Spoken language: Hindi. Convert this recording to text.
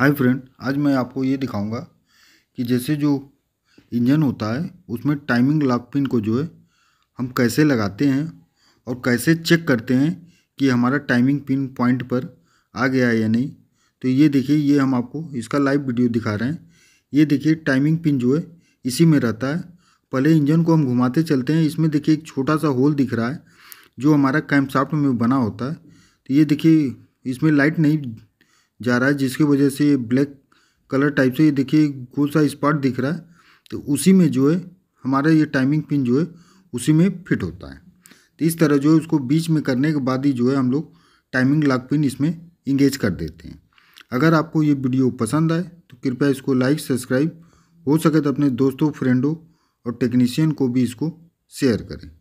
हाय फ्रेंड आज मैं आपको ये दिखाऊंगा कि जैसे जो इंजन होता है उसमें टाइमिंग लॉक पिन को जो है हम कैसे लगाते हैं और कैसे चेक करते हैं कि हमारा टाइमिंग पिन पॉइंट पर आ गया है या नहीं तो ये देखिए ये हम आपको इसका लाइव वीडियो दिखा रहे हैं ये देखिए टाइमिंग पिन जो है इसी में रहता है पहले इंजन को हम घुमाते चलते हैं इसमें देखिए एक छोटा सा होल दिख रहा है जो हमारा कैम्पसाफ्ट में बना होता है तो ये देखिए इसमें लाइट नहीं जा रहा है जिसकी वजह से ये ब्लैक कलर टाइप से ये देखिए गोल सा स्पॉट दिख रहा है तो उसी में जो है हमारा ये टाइमिंग पिन जो है उसी में फिट होता है तो इस तरह जो है उसको बीच में करने के बाद ही जो है हम लोग टाइमिंग लॉक पिन इसमें इंगेज कर देते हैं अगर आपको ये वीडियो पसंद आए तो कृपया इसको लाइक सब्सक्राइब हो सके तो अपने दोस्तों फ्रेंडों और टेक्नीशियन को भी इसको शेयर करें